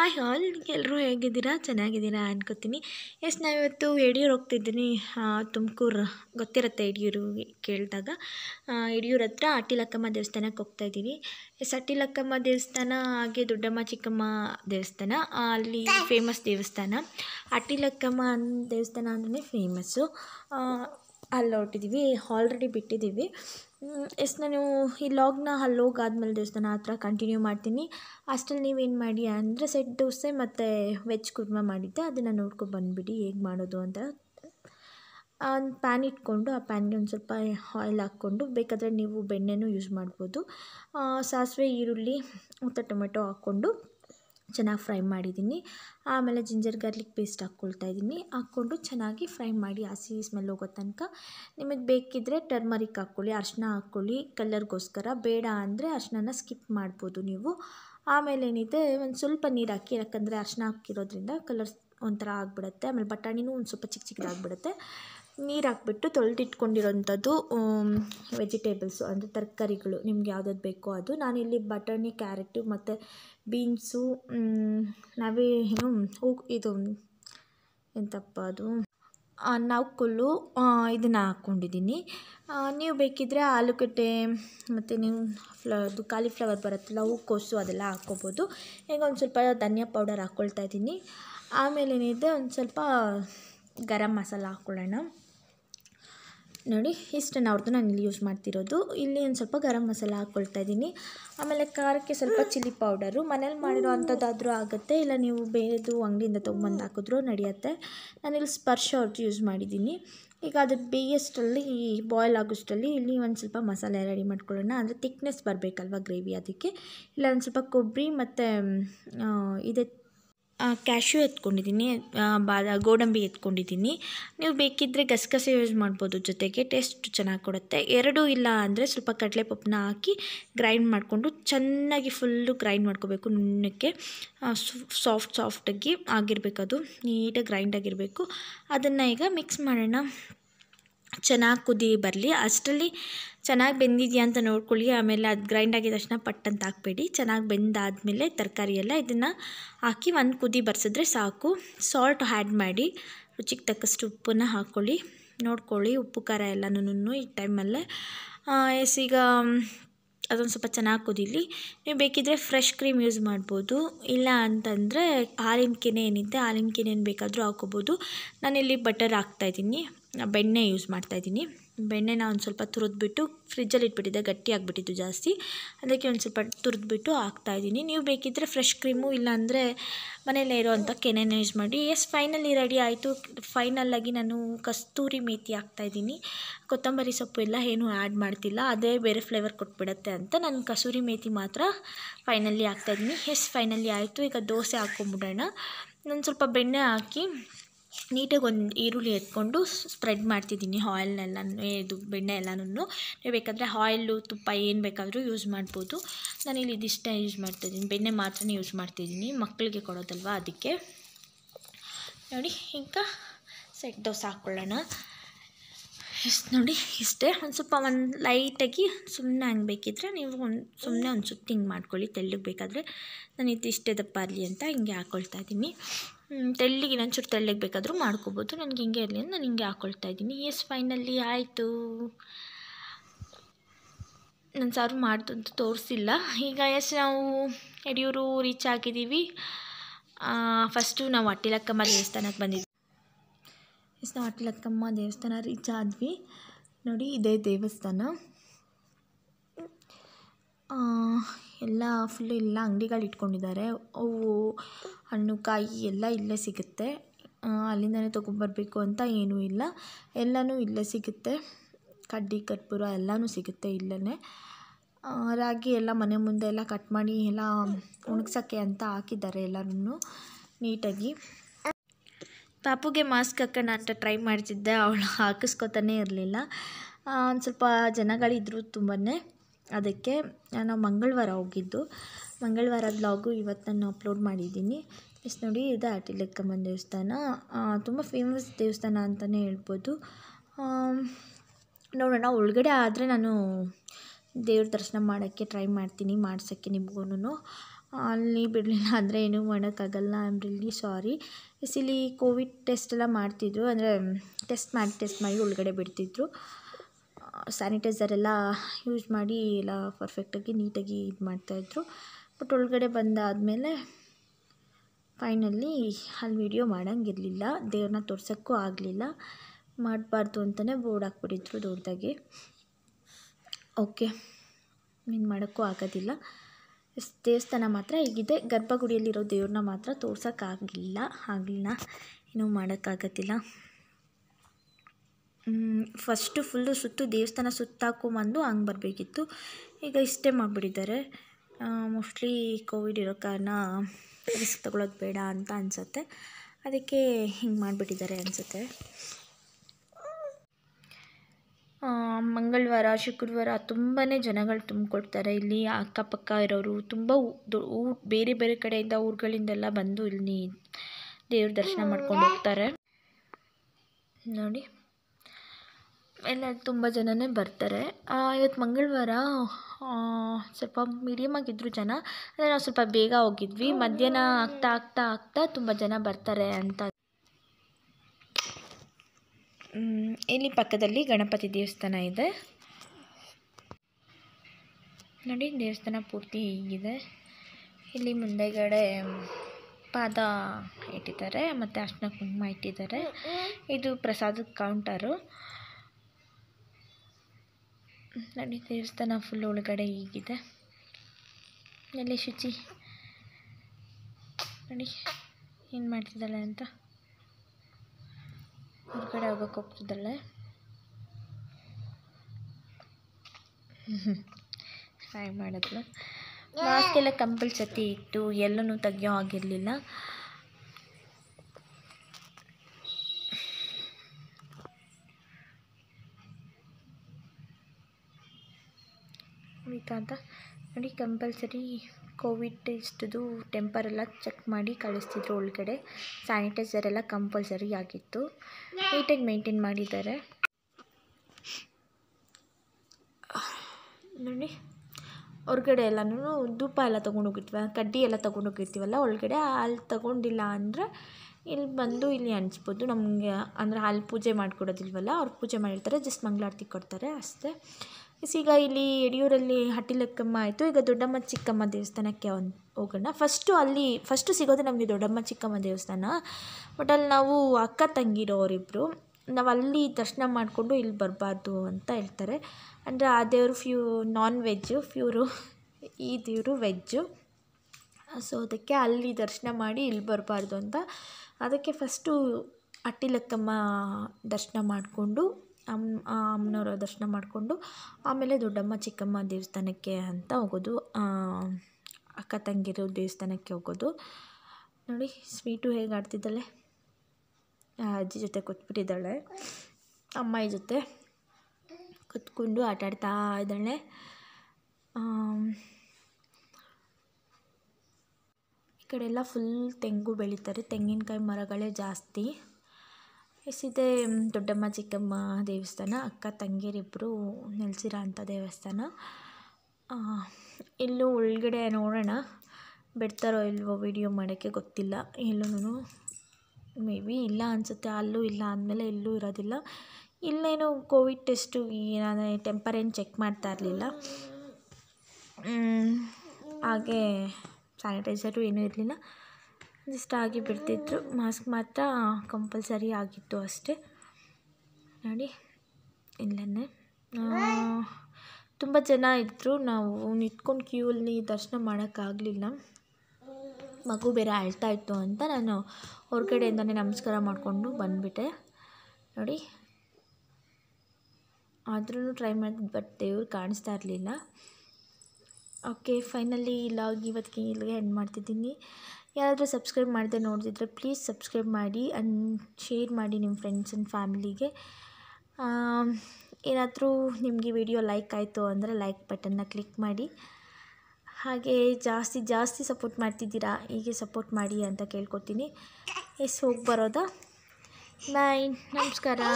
hi all ಎಲ್ಲರೂ ಹೇಗಿದ್ದೀರಾ ಚೆನ್ನಾಗಿದ್ದೀರಾ ಅನ್ಕೋತೀನಿ ಎಸ್ ನಾವಿವತ್ತು ಯಡಿಯೂರು ಹೋಗ್ತಿದ್ದೀನಿ ತುಮಕೂರು ಗೊತ್ತಿರುತ್ತೆ ಯಡಿಯೂರಿಗೆ ಕೇಳಿದಾಗ ಯಡಿಯೂರ ಹತ್ರ ಅಟ್ಟಿಲಕ್ಕಮ್ಮ ದೇವಸ್ಥಾನಕ್ಕೆ ಹೋಗ್ತಾ ಇದ್ದೀವಿ ಎಸ್ ಅಟ್ಟಿಲಕ್ಕಮ್ಮ ದೇವಸ್ಥಾನ ಹಾಗೆ ದೊಡ್ಡಮ್ಮ ಚಿಕ್ಕಮ್ಮ ದೇವಸ್ಥಾನ ಅಲ್ಲಿ ಫೇಮಸ್ ದೇವಸ್ಥಾನ ಅಟ್ಟಿಲಕ್ಕಮ್ಮ ದೇವಸ್ಥಾನ ಅಂದ್ರೆ ಫೇಮಸ್ಸು ಅಲ್ಲಿ ಹೊರಟಿದ್ದೀವಿ ಆಲ್ರೆಡಿ ಬಿಟ್ಟಿದ್ದೀವಿ ಎಸ್ ನಾನು ಈ ಲಾಗ್ನ ಅಲ್ಲಿ ಹೋಗಾದ್ಮೇಲೆ ದೇವಸ್ಥಾನ ಆ ಥರ ಕಂಟಿನ್ಯೂ ಮಾಡ್ತೀನಿ ಅಷ್ಟಲ್ಲಿ ನೀವೇನು ಮಾಡಿ ಅಂದರೆ ಸೆಟ್ ದೋಸೆ ಮತ್ತು ವೆಜ್ ಕುರ್ಮಾ ಮಾಡಿದ್ದೆ ಅದನ್ನು ನೋಡ್ಕೊಂಡು ಬಂದುಬಿಡಿ ಹೇಗೆ ಮಾಡೋದು ಅಂತ ಒಂದು ಪ್ಯಾನ್ ಇಟ್ಕೊಂಡು ಆ ಪ್ಯಾನ್ಗೆ ಒಂದು ಸ್ವಲ್ಪ ಆಯಿಲ್ ಹಾಕ್ಕೊಂಡು ಬೇಕಾದರೆ ನೀವು ಬೆಣ್ಣೆನೂ ಯೂಸ್ ಮಾಡ್ಬೋದು ಸಾಸಿವೆ ಈರುಳ್ಳಿ ಮತ್ತು ಟೊಮೆಟೊ ಹಾಕ್ಕೊಂಡು ಚೆನ್ನಾಗಿ ಫ್ರೈ ಮಾಡಿದ್ದೀನಿ ಆಮೇಲೆ ಜಿಂಜರ್ ಗಾರ್ಲಿಕ್ ಪೇಸ್ಟ್ ಹಾಕ್ಕೊಳ್ತಾ ಇದ್ದೀನಿ ಹಾಕ್ಕೊಂಡು ಚೆನ್ನಾಗಿ ಫ್ರೈ ಮಾಡಿ ಹಸಿ ಸ್ಮೆಲ್ ಹೋಗೋ ತನಕ ನಿಮಗೆ ಬೇಕಿದ್ದರೆ ಟರ್ಮರಿಕ್ ಹಾಕ್ಕೊಳ್ಳಿ ಅರ್ಶಿನ ಹಾಕ್ಕೊಳ್ಳಿ ಕಲರ್ಗೋಸ್ಕರ ಬೇಡ ಅಂದರೆ ಅರ್ಶಿನ ಸ್ಕಿಪ್ ಮಾಡ್ಬೋದು ನೀವು ಆಮೇಲೆ ಏನಿದೆ ಒಂದು ಸ್ವಲ್ಪ ನೀರು ಹಾಕಿ ಯಾಕಂದರೆ ಅರ್ಶಿನ ಹಾಕಿರೋದ್ರಿಂದ ಕಲರ್ಸ್ ಒಂಥರ ಆಗಿಬಿಡುತ್ತೆ ಆಮೇಲೆ ಬಟಾಣಿನೂ ಒಂದು ಸ್ವಲ್ಪ ಚಿಕ್ಕ ಚಿಕ್ಕದಾಗ್ಬಿಡುತ್ತೆ ನೀರು ಹಾಕ್ಬಿಟ್ಟು ತೊಳೆದಿಟ್ಕೊಂಡಿರೋಂಥದ್ದು ವೆಜಿಟೇಬಲ್ಸು ಅಂದರೆ ತರಕಾರಿಗಳು ನಿಮ್ಗೆ ಯಾವುದಾದ್ರು ಬೇಕೋ ಅದು ನಾನಿಲ್ಲಿ ಬಟಾಣಿ ಕ್ಯಾರೆಟು ಮತ್ತು ಬೀನ್ಸು ನಾವೇ ಏನು ಹೂ ಇದು ಎಂತಪ್ಪ ಅದು ನಾವು ಕುಲ್ಲು ಇದನ್ನು ಹಾಕ್ಕೊಂಡಿದ್ದೀನಿ ನೀವು ಬೇಕಿದ್ದರೆ ಆಲೂಗಡ್ಡೆ ಮತ್ತು ನೀವು ಫ್ಲ ಅದು ಕಾಲಿಫ್ಲವರ್ ಬರುತ್ತಲ್ಲ ಹೂಕೋಸು ಅದೆಲ್ಲ ಹಾಕ್ಕೊಬೋದು ಹೆಂಗೆ ಒಂದು ಸ್ವಲ್ಪ ಧನಿಯಾ ಪೌಡರ್ ಹಾಕ್ಕೊಳ್ತಾ ಇದ್ದೀನಿ ಆಮೇಲೆ ಏನಿದೆ ಒಂದು ಸ್ವಲ್ಪ ಗರಂ ಮಸಾಲ ಹಾಕ್ಕೊಳ್ಳೋಣ ನೋಡಿ ಇಷ್ಟನ್ನು ಅವ್ರದ್ದು ನಾನು ಇಲ್ಲಿ ಯೂಸ್ ಮಾಡ್ತಿರೋದು ಇಲ್ಲಿ ಒಂದು ಸ್ವಲ್ಪ ಗರಂ ಮಸಾಲ ಹಾಕ್ಕೊಳ್ತಾ ಇದ್ದೀನಿ ಆಮೇಲೆ ಖಾರಕ್ಕೆ ಸ್ವಲ್ಪ ಚಿಲ್ಲಿ ಪೌಡರು ಮನೇಲಿ ಮಾಡಿರೋ ಅಂಥದ್ದಾದರೂ ಆಗುತ್ತೆ ಇಲ್ಲ ನೀವು ಬೇರೆದು ಅಂಗಡಿಯಿಂದ ತೊಗೊಂಬಂದು ಹಾಕಿದ್ರೂ ನಡೆಯುತ್ತೆ ನಾನಿಲ್ಲಿ ಸ್ಪರ್ಶ ಅವ್ರದ್ದು ಯೂಸ್ ಮಾಡಿದ್ದೀನಿ ಈಗ ಅದು ಬೇಯಸ್ಟಲ್ಲಿ ಬಾಯ್ಲ್ ಆಗೋಷ್ಟರಲ್ಲಿ ಇಲ್ಲಿ ಒಂದು ಸ್ವಲ್ಪ ಮಸಾಲೆ ರೆಡಿ ಮಾಡ್ಕೊಳ್ಳೋಣ ಅಂದರೆ ತಿಕ್ನೆಸ್ ಬರಬೇಕಲ್ವ ಗ್ರೇವಿ ಅದಕ್ಕೆ ಇಲ್ಲ ಒಂದು ಸ್ವಲ್ಪ ಕೊಬ್ಬರಿ ಮತ್ತು ಇದೇ ಕ್ಯಾಶ್ಯೂ ಎತ್ಕೊಂಡಿದ್ದೀನಿ ಬಾದ ಗೋಡಂಬಿ ಎತ್ಕೊಂಡಿದ್ದೀನಿ ನೀವು ಬೇಕಿದ್ದರೆ ಗಸಗಸೆ ಯೂಸ್ ಮಾಡ್ಬೋದು ಜೊತೆಗೆ ಟೇಸ್ಟ್ ಚೆನ್ನಾಗಿ ಕೊಡುತ್ತೆ ಎರಡೂ ಇಲ್ಲ ಅಂದರೆ ಸ್ವಲ್ಪ ಕಡಲೆಪಪ್ಪನ್ನ ಹಾಕಿ ಗ್ರೈಂಡ್ ಮಾಡಿಕೊಂಡು ಚೆನ್ನಾಗಿ ಫುಲ್ಲು ಗ್ರೈಂಡ್ ಮಾಡ್ಕೋಬೇಕು ನುಣ್ಣಕ್ಕೆ ಸಾಫ್ಟ್ ಸಾಫ್ಟಾಗಿ ಆಗಿರಬೇಕದು ನೀಟಾಗಿ ಗ್ರೈಂಡ್ ಆಗಿರಬೇಕು ಅದನ್ನು ಈಗ ಮಿಕ್ಸ್ ಮಾಡೋಣ ಚೆನ್ನಾಗಿ ಕುದಿ ಬರಲಿ ಅಷ್ಟರಲ್ಲಿ ಚೆನ್ನಾಗಿ ಬೆಂದಿದೆಯಾ ಅಂತ ನೋಡ್ಕೊಳ್ಳಿ ಆಮೇಲೆ ಅದು ಗ್ರೈಂಡ್ ಆಗಿದ ತಕ್ಷಣ ಪಟ್ ಅಂತ ಹಾಕಬೇಡಿ ಚೆನ್ನಾಗಿ ಬೆಂದಾದಮೇಲೆ ತರಕಾರಿ ಎಲ್ಲ ಇದನ್ನು ಹಾಕಿ ಒಂದು ಕುದಿ ಬರ್ಸಿದ್ರೆ ಸಾಕು ಸಾಲ್ಟ್ ಆ್ಯಡ್ ಮಾಡಿ ರುಚಿಗೆ ತಕ್ಕಷ್ಟು ಉಪ್ಪನ್ನು ಹಾಕ್ಕೊಳ್ಳಿ ನೋಡ್ಕೊಳ್ಳಿ ಉಪ್ಪು ಖಾರ ಎಲ್ಲನೂ ಈ ಟೈಮಲ್ಲೇ ಎಸ್ ಈಗ ಅದೊಂದು ಸ್ವಲ್ಪ ಚೆನ್ನಾಗಿ ಕುದೀಲಿ ನೀವು ಬೇಕಿದ್ದರೆ ಫ್ರೆಶ್ ಕ್ರೀಮ್ ಯೂಸ್ ಮಾಡ್ಬೋದು ಇಲ್ಲ ಅಂತಂದರೆ ಹಾಲಿನ ಕೆನೆ ಏನಿದೆ ಹಾಲಿನ ಕೆನೆ ಏನು ಬೇಕಾದರೂ ಹಾಕೋಬೋದು ನಾನಿಲ್ಲಿ ಬಟರ್ ಹಾಕ್ತಾಯಿದ್ದೀನಿ ಬೆಣ್ಣೆ ಯೂಸ್ ಮಾಡ್ತಾಯಿದ್ದೀನಿ ಬೆಣ್ಣೆನ ಒಂದು ಸ್ವಲ್ಪ ತುರಿದ್ಬಿಟ್ಟು ಫ್ರಿಜ್ಜಲ್ಲಿ ಇಟ್ಬಿಟ್ಟಿದ್ದೆ ಗಟ್ಟಿ ಆಗಿಬಿಟ್ಟಿದ್ದು ಜಾಸ್ತಿ ಅದಕ್ಕೆ ಒಂದು ಸ್ವಲ್ಪ ತುರಿದ್ಬಿಟ್ಟು ಹಾಕ್ತಾಯಿದ್ದೀನಿ ನೀವು ಬೇಕಿದ್ದರೆ ಫ್ರೆಶ್ ಕ್ರೀಮು ಇಲ್ಲಾಂದರೆ ಮನೇಲೆ ಇರೋವಂಥ ಕೆನೆನ ಯೂಸ್ ಮಾಡಿ ಎಸ್ ಫೈನಲಿ ರೆಡಿ ಆಯಿತು ಫೈನಲ್ಲಾಗಿ ನಾನು ಕಸ್ತೂರಿ ಮೇಥಿ ಹಾಕ್ತಾಯಿದ್ದೀನಿ ಕೊತ್ತಂಬರಿ ಸೊಪ್ಪು ಎಲ್ಲ ಏನೂ ಆ್ಯಡ್ ಮಾಡ್ತಿಲ್ಲ ಅದೇ ಬೇರೆ ಫ್ಲೇವರ್ ಕೊಟ್ಬಿಡತ್ತೆ ಅಂತ ನಾನು ಕಸೂರಿ ಮೇತಿ ಮಾತ್ರ ಫೈನಲಿ ಹಾಕ್ತಾಯಿದ್ದೀನಿ ಎಸ್ ಫೈನಲಿ ಆಯಿತು ಈಗ ದೋಸೆ ಹಾಕ್ಕೊಂಬಿಡೋಣ ನಾನು ಸ್ವಲ್ಪ ಬೆಣ್ಣೆ ಹಾಕಿ ನೀಟಾಗಿ ಒಂದು ಈರುಳ್ಳಿ ಎತ್ಕೊಂಡು ಸ್ಪ್ರೆಡ್ ಮಾಡ್ತಿದ್ದೀನಿ ಆಯಿಲ್ನೆಲ್ಲ ಇದು ಬೆಣ್ಣೆ ಎಲ್ಲನೂ ನೀವು ಬೇಕಾದರೆ ಆಯಿಲು ತುಪ್ಪ ಏನು ಬೇಕಾದರೂ ಯೂಸ್ ಮಾಡ್ಬೋದು ನಾನಿಲ್ಲಿ ಇದಿಷ್ಟೇ ಯೂಸ್ ಮಾಡ್ತಾಯಿದ್ದೀನಿ ಬೆಣ್ಣೆ ಮಾತ್ರ ಯೂಸ್ ಮಾಡ್ತಿದ್ದೀನಿ ಮಕ್ಕಳಿಗೆ ಕೊಡೋದಲ್ವ ಅದಕ್ಕೆ ನೋಡಿ ಈಗ ಸೆಟ್ ದೋಸೆ ಹಾಕ್ಕೊಳ್ಳೋಣ ಎಷ್ಟು ನೋಡಿ ಇಷ್ಟೇ ಒಂದು ಸ್ವಲ್ಪ ಒಂದು ಲೈಟಾಗಿ ಸುಮ್ಮನೆ ಹಂಗೆ ಬೇಕಿದ್ರೆ ನೀವು ಒಂದು ಸುಮ್ಮನೆ ಒಂದು ಸುತ್ತ ಹಿಂಗೆ ಮಾಡ್ಕೊಳ್ಳಿ ತೆಳ್ಳಗೆ ಬೇಕಾದರೆ ನಾನು ಇದು ಇಷ್ಟೇ ದಪ್ಪ ಅಂತ ಹಿಂಗೆ ಹಾಕ್ಕೊಳ್ತಾ ಇದ್ದೀನಿ ತೆಳ್ಳಿಗೆ ಇನ್ನೊಂಚೂರು ತೆಳ್ಳಗೆ ಬೇಕಾದರೂ ಮಾಡ್ಕೋಬೋದು ನನಗೆ ಹಿಂಗೆ ಇರಲಿ ನಾನು ಹಿಂಗೆ ಹಾಕ್ಕೊಳ್ತಾ ಇದ್ದೀನಿ ಎಸ್ ಫೈನಲ್ಲಿ ಆಯಿತು ನಾನು ಸಾರು ಮಾಡ್ದಂತೂ ತೋರಿಸಿಲ್ಲ ಈಗ ಎಸ್ ನಾವು ಯಡಿಯೂರು ರೀಚ್ ಆಗಿದ್ದೀವಿ ಫಸ್ಟು ನಾವು ಅಟ್ಟಿಲಕ್ಕಮ್ಮ ದೇವಸ್ಥಾನಕ್ಕೆ ಬಂದಿದ್ವಿ ಎಸ್ ನಾವು ಅಟ್ಟಿಲಕ್ಕಮ್ಮ ದೇವಸ್ಥಾನ ರೀಚ್ ಆದ್ವಿ ನೋಡಿ ಇದೇ ದೇವಸ್ಥಾನ ಎಲ್ಲ ಫುಲ್ಲು ಎಲ್ಲ ಅಂಗಡಿಗಳು ಇಟ್ಕೊಂಡಿದ್ದಾರೆ ಹೂವು ಹಣ್ಣು ಕಾಯಿ ಎಲ್ಲ ಇಲ್ಲೇ ಸಿಗುತ್ತೆ ಅಲ್ಲಿಂದಲೇ ತೊಗೊಂಬರ್ಬೇಕು ಅಂತ ಏನೂ ಇಲ್ಲ ಎಲ್ಲನೂ ಇಲ್ಲೇ ಸಿಗುತ್ತೆ ಕಡ್ಡಿ ಕರ್ಪೂರ ಎಲ್ಲನೂ ಸಿಗುತ್ತೆ ಇಲ್ಲೇ ರಾಗಿ ಎಲ್ಲ ಮನೆ ಮುಂದೆ ಎಲ್ಲ ಕಟ್ ಮಾಡಿ ಎಲ್ಲ ಒಣಗ್ಸೋಕ್ಕೆ ಅಂತ ಹಾಕಿದ್ದಾರೆ ಎಲ್ಲರೂ ನೀಟಾಗಿ ಪಾಪುಗೆ ಮಾಸ್ಕ್ ಹಾಕೊಂಡು ಅಂತ ಟ್ರೈ ಮಾಡ್ತಿದ್ದೆ ಅವಳು ಹಾಕಿಸ್ಕೊತಾನೆ ಇರಲಿಲ್ಲ ಒಂದು ಸ್ವಲ್ಪ ಜನಗಳಿದ್ರು ತುಂಬಾ ಅದಕ್ಕೆ ನಾವು ಮಂಗಳವಾರ ಹೋಗಿದ್ದು ಮಂಗಳವಾರ ಬ್ಲಾಗು ಇವತ್ತು ನಾನು ಅಪ್ಲೋಡ್ ಮಾಡಿದ್ದೀನಿ ಎಸ್ ನೋಡಿ ಇದು ಆಟಿಲಕ್ಕಮ್ಮನ ದೇವಸ್ಥಾನ ತುಂಬ ಫೇಮಸ್ ದೇವಸ್ಥಾನ ಅಂತಲೇ ಹೇಳ್ಬೋದು ನೋಡೋಣ ಒಳಗಡೆ ಆದರೆ ನಾನು ದೇವ್ರ ದರ್ಶನ ಮಾಡೋಕ್ಕೆ ಟ್ರೈ ಮಾಡ್ತೀನಿ ಮಾಡ್ಸೋಕ್ಕೆ ನಿಮಗೂ ಅಲ್ಲಿ ಬಿಡಲಿಲ್ಲ ಅಂದರೆ ಏನೂ ಮಾಡೋಕ್ಕಾಗಲ್ಲ I am really sorry yes ಇಲ್ಲಿ ಕೋವಿಡ್ ಟೆಸ್ಟ್ ಎಲ್ಲ ಮಾಡ್ತಿದ್ರು ಅಂದರೆ ಟೆಸ್ಟ್ ಮಾಡಿ ಟೆಸ್ಟ್ ಮಾಡಿ ಒಳಗಡೆ ಬಿಡ್ತಿದ್ರು ಸ್ಯಾನಿಟೈಸರ್ ಎಲ್ಲ ಯೂಸ್ ಮಾಡಿ ಎಲ್ಲ ಪರ್ಫೆಕ್ಟಾಗಿ ನೀಟಾಗಿ ಇದು ಮಾಡ್ತಾಯಿದ್ರು ಬಟ್ ಒಳಗಡೆ ಬಂದಾದಮೇಲೆ ಫೈನಲಿ ಅಲ್ಲಿ ವೀಡಿಯೋ ಮಾಡೋಂಗಿರಲಿಲ್ಲ ದೇವ್ರನ್ನ ತೋರ್ಸೋಕ್ಕೂ ಆಗಲಿಲ್ಲ ಮಾಡಬಾರ್ದು ಅಂತಲೇ ಬೋರ್ಡ್ ಹಾಕ್ಬಿಟ್ಟಿದ್ರು ದೊಡ್ಡದಾಗಿ ಓಕೆ ಇನ್ನು ಮಾಡೋಕ್ಕೂ ಆಗೋದಿಲ್ಲ ದೇವಸ್ಥಾನ ಮಾತ್ರ ಈಗಿದೆ ಗರ್ಭಗುಡಿಯಲ್ಲಿರೋ ದೇವ್ರನ್ನ ಮಾತ್ರ ತೋರ್ಸೋಕ್ಕಾಗಲಿಲ್ಲ ಆಗಲಿಲ್ಲ ಇನ್ನೂ ಮಾಡೋಕ್ಕಾಗೋದಿಲ್ಲ ಫಸ್ಟು ಫುಲ್ಲು ಸುತ್ತು ದೇವಸ್ಥಾನ ಬಂದು ಹಂಗೆ ಬರಬೇಕಿತ್ತು ಈಗ ಇಷ್ಟೇ ಮಾಡಿಬಿಟ್ಟಿದ್ದಾರೆ ಮೋಸ್ಟ್ಲಿ ಕೋವಿಡ್ ಇರೋ ಕಾರಣ ರಿಸ್ಕ್ ತೊಗೊಳೋದು ಬೇಡ ಅಂತ ಅನಿಸುತ್ತೆ ಅದಕ್ಕೆ ಹಿಂಗೆ ಮಾಡಿಬಿಟ್ಟಿದ್ದಾರೆ ಅನಿಸುತ್ತೆ ಮಂಗಳವಾರ ಶುಕ್ರವಾರ ತುಂಬಾ ಜನಗಳು ತುಂಬಿಕೊಡ್ತಾರೆ ಇಲ್ಲಿ ಅಕ್ಕಪಕ್ಕ ಇರೋರು ತುಂಬ ಊ ಬೇರೆ ಬೇರೆ ಕಡೆಯಿಂದ ಊರುಗಳಿಂದೆಲ್ಲ ಬಂದು ಇಲ್ಲಿ ದೇವ್ರ ದರ್ಶನ ಮಾಡ್ಕೊಂಡು ಹೋಗ್ತಾರೆ ನೋಡಿ ಎಲ್ಲ ತುಂಬ ಜನನೇ ಬರ್ತಾರೆ ಇವತ್ತು ಮಂಗಳವಾರ ಸ್ವಲ್ಪ ಮೀಡಿಯಮ್ ಆಗಿದ್ದರು ಜನ ಅಂದರೆ ನಾವು ಸ್ವಲ್ಪ ಬೇಗ ಹೋಗಿದ್ವಿ ಮಧ್ಯಾಹ್ನ ಆಗ್ತಾ ಆಗ್ತಾ ಆಗ್ತಾ ತುಂಬ ಜನ ಬರ್ತಾರೆ ಅಂತ ಇಲ್ಲಿ ಪಕ್ಕದಲ್ಲಿ ಗಣಪತಿ ದೇವಸ್ಥಾನ ಇದೆ ನೋಡಿ ದೇವಸ್ಥಾನ ಪೂರ್ತಿ ಹೀಗಿದೆ ಇಲ್ಲಿ ಮುಂದೆಗಡೆ ಪಾದ ಇಟ್ಟಿದ್ದಾರೆ ಮತ್ತು ಅಷ್ಟನ ಕುಂಕುಮ ಇಟ್ಟಿದ್ದಾರೆ ಇದು ಪ್ರಸಾದದ ಕೌಂಟರು ನೋಡಿ ದೇವಸ್ಥಾನ ಫುಲ್ ಒಳಗಡೆ ಈಗಿದೆ ಎಲ್ಲಿ ಶುಚಿ ನೋಡಿ ಏನು ಮಾಡ್ತಿದ್ದಾಳೆ ಅಂತ ಹೊರಗಡೆ ಹೋಗೋಕೆ ಹೋಗ್ತಿದ್ದಾಳೆ ಟ್ರೈ ಮಾಡಿದ್ಲು ಮಾಸ್ಕೆಲ್ಲ ಎಲ್ಲ ಕಂಪಲ್ಸತಿ ಇತ್ತು ಎಲ್ಲೂ ತೆಗಿಯೋ ಆಗಿರಲಿಲ್ಲ ಅಂತ ನೋಡಿ ಕಂಪಲ್ಸರಿ ಕೋವಿಡ್ ಟೆಸ್ಟ್ದು ಟೆಂಪರೆಲ್ಲ ಚೆಕ್ ಮಾಡಿ ಕಳಿಸ್ತಿದ್ರು ಒಳಗಡೆ ಸ್ಯಾನಿಟೈಸರ್ ಎಲ್ಲ ಕಂಪಲ್ಸರಿ ಆಗಿತ್ತು ನೀಟಾಗಿ ಮೇಂಟೈನ್ ಮಾಡಿದ್ದಾರೆ ನೋಡಿ ಹೊರ್ಗಡೆ ಎಲ್ಲನೂ ಧೂಪ ಎಲ್ಲ ತೊಗೊಂಡೋಗಿರ್ತೀವ ಕಡ್ಡಿ ಎಲ್ಲ ತೊಗೊಂಡೋಗಿರ್ತೀವಲ್ಲ ಒಳಗಡೆ ಹಾಲು ತೊಗೊಂಡಿಲ್ಲ ಅಂದರೆ ಇಲ್ಲಿ ಬಂದು ಇಲ್ಲಿ ಅನಿಸ್ಬೋದು ನಮಗೆ ಅಂದರೆ ಹಾಲು ಪೂಜೆ ಮಾಡಿಕೊಡೋದಿಲ್ವಲ್ಲ ಅವ್ರು ಪೂಜೆ ಮಾಡಿರ್ತಾರೆ ಜಸ್ಟ್ ಮಂಗಳಾರತಿ ಕೊಡ್ತಾರೆ ಅಷ್ಟೇ ಈಗ ಇಲ್ಲಿ ಯಡಿಯೂರಲ್ಲಿ ಹಟ್ಟಿಲಕ್ಕಮ್ಮ ಆಯಿತು ಈಗ ದೊಡ್ಡಮ್ಮ ಚಿಕ್ಕಮ್ಮ ದೇವಸ್ಥಾನಕ್ಕೆ ಒಂದು ಹೋಗೋಣ ಫಸ್ಟು ಅಲ್ಲಿ ಫಸ್ಟು ಸಿಗೋದು ನಮಗೆ ದೊಡ್ಡಮ್ಮ ಚಿಕ್ಕಮ್ಮ ದೇವಸ್ಥಾನ ಬಟ್ ಅಲ್ಲಿ ನಾವು ಅಕ್ಕ ತಂಗಿರೋರಿಬ್ಬರು ನಾವು ಅಲ್ಲಿ ದರ್ಶನ ಮಾಡಿಕೊಂಡು ಇಲ್ಲಿ ಬರಬಾರ್ದು ಅಂತ ಹೇಳ್ತಾರೆ ಅಂದರೆ ಆ ದೇವರು ಫ್ಯೂ ನಾನ್ ವೆಜ್ಜು ಫ್ಯೂರು ಈ ದೇವರು ವೆಜ್ಜು ಸೊ ಅದಕ್ಕೆ ಅಲ್ಲಿ ದರ್ಶನ ಮಾಡಿ ಇಲ್ಲಿ ಬರಬಾರ್ದು ಅಂತ ಅದಕ್ಕೆ ಫಸ್ಟು ಅಟ್ಟಿಲಕ್ಕಮ್ಮ ದರ್ಶನ ಮಾಡಿಕೊಂಡು ಅಮ್ಮ ಅಮ್ಮನವರ ದರ್ಶನ ಮಾಡಿಕೊಂಡು ಆಮೇಲೆ ದೊಡ್ಡಮ್ಮ ಚಿಕ್ಕಮ್ಮ ದೇವಸ್ಥಾನಕ್ಕೆ ಅಂತ ಹೋಗೋದು ಅಕ್ಕ ತಂಗಿರು ದೇವಸ್ಥಾನಕ್ಕೆ ಹೋಗೋದು ನೋಡಿ ಸ್ವೀಟು ಹೇಗೆ ಆಡ್ತಿದ್ದಾಳೆ ಅಜ್ಜಿ ಜೊತೆ ಕೂತ್ಬಿಟ್ಟಿದ್ದಾಳೆ ಅಮ್ಮಾಯಿ ಜೊತೆ ಕೂತ್ಕೊಂಡು ಆಟ ಆಡ್ತಾ ಇದ್ದಾಳೆ ಈ ಕಡೆ ಎಲ್ಲ ಫುಲ್ ತೆಂಗು ಬೆಳೀತಾರೆ ತೆಂಗಿನಕಾಯಿ ಮರಗಳೇ ಜಾಸ್ತಿ ಎಸ್ ಇದೆ ದೊಡ್ಡಮ್ಮ ಚಿಕ್ಕಮ್ಮ ದೇವಸ್ಥಾನ ಅಕ್ಕ ತಂಗಿಯರಿಬ್ಬರು ನೆಲೆಸಿರೋ ಅಂಥ ದೇವಸ್ಥಾನ ಇಲ್ಲೂ ಒಳಗಡೆ ನೋಡೋಣ ಬಿಡ್ತಾರೋ ಇಲ್ವೋ ವಿಡಿಯೋ ಮಾಡೋಕ್ಕೆ ಗೊತ್ತಿಲ್ಲ ಎಲ್ಲೂ ಮೇ ಬಿ ಇಲ್ಲ ಅನಿಸುತ್ತೆ ಅಲ್ಲೂ ಇಲ್ಲ ಅಂದಮೇಲೆ ಇಲ್ಲೂ ಇರೋದಿಲ್ಲ ಇಲ್ಲೇನು ಕೋವಿಡ್ ಟೆಸ್ಟು ನಾನು ಟೆಂಪರ್ ಏನು ಚೆಕ್ ಮಾಡ್ತಾ ಇರಲಿಲ್ಲ ಹಾಗೆ ಸ್ಯಾನಿಟೈಸರು ಏನೂ ಇರಲಿಲ್ಲ ಜಸ್ಟ್ ಆಗಿ ಬಿಡ್ತಿದ್ರು ಮಾಸ್ಕ್ ಮಾತ್ರ ಕಂಪಲ್ಸರಿ ಆಗಿತ್ತು ಅಷ್ಟೇ ನೋಡಿ ಇಲ್ಲೇ ತುಂಬ ಜನ ಇದ್ದರು ನಾವು ನಿಂತ್ಕೊಂಡು ಅಲ್ಲಿ ದರ್ಶನ ಮಾಡೋಕ್ಕಾಗಲಿಲ್ಲ ಮಗು ಬೇರೆ ಅಳ್ತಾ ಇತ್ತು ಅಂತ ನಾನು ಹೊರಗಡೆಯಿಂದನೇ ನಮಸ್ಕಾರ ಮಾಡಿಕೊಂಡು ಬಂದುಬಿಟ್ಟೆ ನೋಡಿ ಆದ್ರೂ ಟ್ರೈ ಮಾಡಿದ್ದು ಬಟ್ ದೇವ್ರು ಕಾಣಿಸ್ತಾ ಇರಲಿಲ್ಲ ಓಕೆ ಫೈನಲಿ ಲಾಗ್ ಇವತ್ತಿಗೆ ಇಲ್ಲಿಗೆ ಎಂಡ್ ಮಾಡ್ತಿದ್ದೀನಿ ಯಾರಾದರೂ ಸಬ್ಸ್ಕ್ರೈಬ್ ಮಾಡಿದೆ ನೋಡಿದ್ರೆ ಪ್ಲೀಸ್ ಸಬ್ಸ್ಕ್ರೈಬ್ ಮಾಡಿ ಆ್ಯಂಡ್ ಶೇರ್ ಮಾಡಿ ನಿಮ್ಮ ಫ್ರೆಂಡ್ಸ್ ಆ್ಯಂಡ್ ಫ್ಯಾಮಿಲಿಗೆ ಏನಾದರೂ ನಿಮಗೆ ವಿಡಿಯೋ ಲೈಕ್ ಆಯಿತು ಅಂದರೆ ಲೈಕ್ ಬಟನ್ನ ಕ್ಲಿಕ್ ಮಾಡಿ ಹಾಗೆ ಜಾಸ್ತಿ ಜಾಸ್ತಿ ಸಪೋರ್ಟ್ ಮಾಡ್ತಿದ್ದೀರಾ ಹೀಗೆ ಸಪೋರ್ಟ್ ಮಾಡಿ ಅಂತ ಕೇಳ್ಕೊತೀನಿ ಎಸ್ ಹೋಗಿ ಬರೋದಾ ಬಾಯ್ ನಮಸ್ಕಾರ